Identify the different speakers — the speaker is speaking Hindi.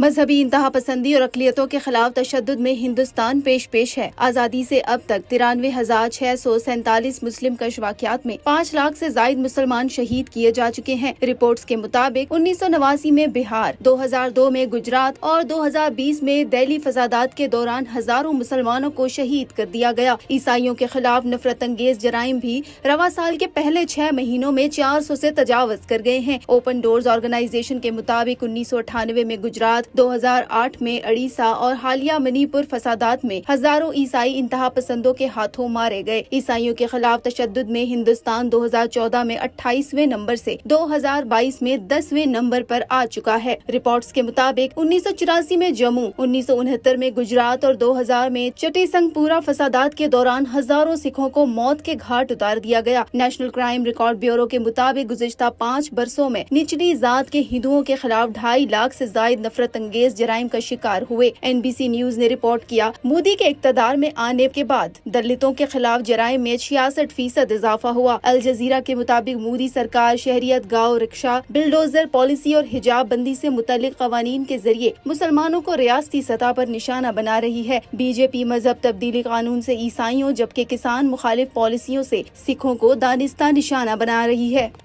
Speaker 1: मजहबी इंतहा पसंदी और अकलीतों के खिलाफ तशद में हिंदुस्तान पेश पेश है आज़ादी से अब तक तिरानवे हजार छह सौ सैतालीस मुस्लिम कश वाकत में पाँच लाख से जायद मुसलमान शहीद किए जा चुके हैं रिपोर्ट्स के मुताबिक उन्नीस सौ नवासी में बिहार दो हजार दो में गुजरात और दो हजार बीस में दहली फसादात के दौरान हजारों मुसलमानों को शहीद कर दिया गया ईसाइयों के खिलाफ नफरत अंगेज जराइम भी रवा साल के पहले छह महीनों में चार सौ ऐसी तजावज कर गए हैं ओपन डोर्स ऑर्गेनाइजेशन के मुताबिक उन्नीस सौ अठानवे में गुजरात फसादात 2008 में अड़ीसा और हालिया मणिपुर फसादात में हजारों ईसाई इंतहा पसंदों के हाथों मारे गए ईसाइयों के खिलाफ तशद में हिंदुस्तान 2014 में 28वें नंबर से 2022 में 10वें नंबर पर आ चुका है रिपोर्ट्स के मुताबिक उन्नीस में जम्मू उन्नीस में गुजरात और दो में चटे संगपुरा फसादात के दौरान हजारों सिखों को मौत के घाट उतार दिया गया नेशनल क्राइम रिकॉर्ड ब्यूरो के मुताबिक गुजशत पाँच बरसों में निचली जात के हिंदुओं के खिलाफ ढाई लाख ऐसी जायद नफरत नफरतंगेज जराइम का शिकार हुए सी न्यूज ने रिपोर्ट किया मोदी के इकतदार में आने के बाद दलितों के खिलाफ जराइम में छियासठ फीसद इजाफा हुआ अल जजीरा के मुताबिक मोदी सरकार शहरियत गाँव रिक्शा बिल्डोजर पॉलिसी और हिजाब बंदी ऐसी मुतल कवानीन के जरिए मुसलमानों को रियाती सतह आरोप निशाना बना रही है बीजेपी मजहब तब्दीली कानून ऐसी ईसाइयों जबकि किसान मुखालिफ पॉलिसियों ऐसी सिखों को दानिस्ता निशाना बना रही है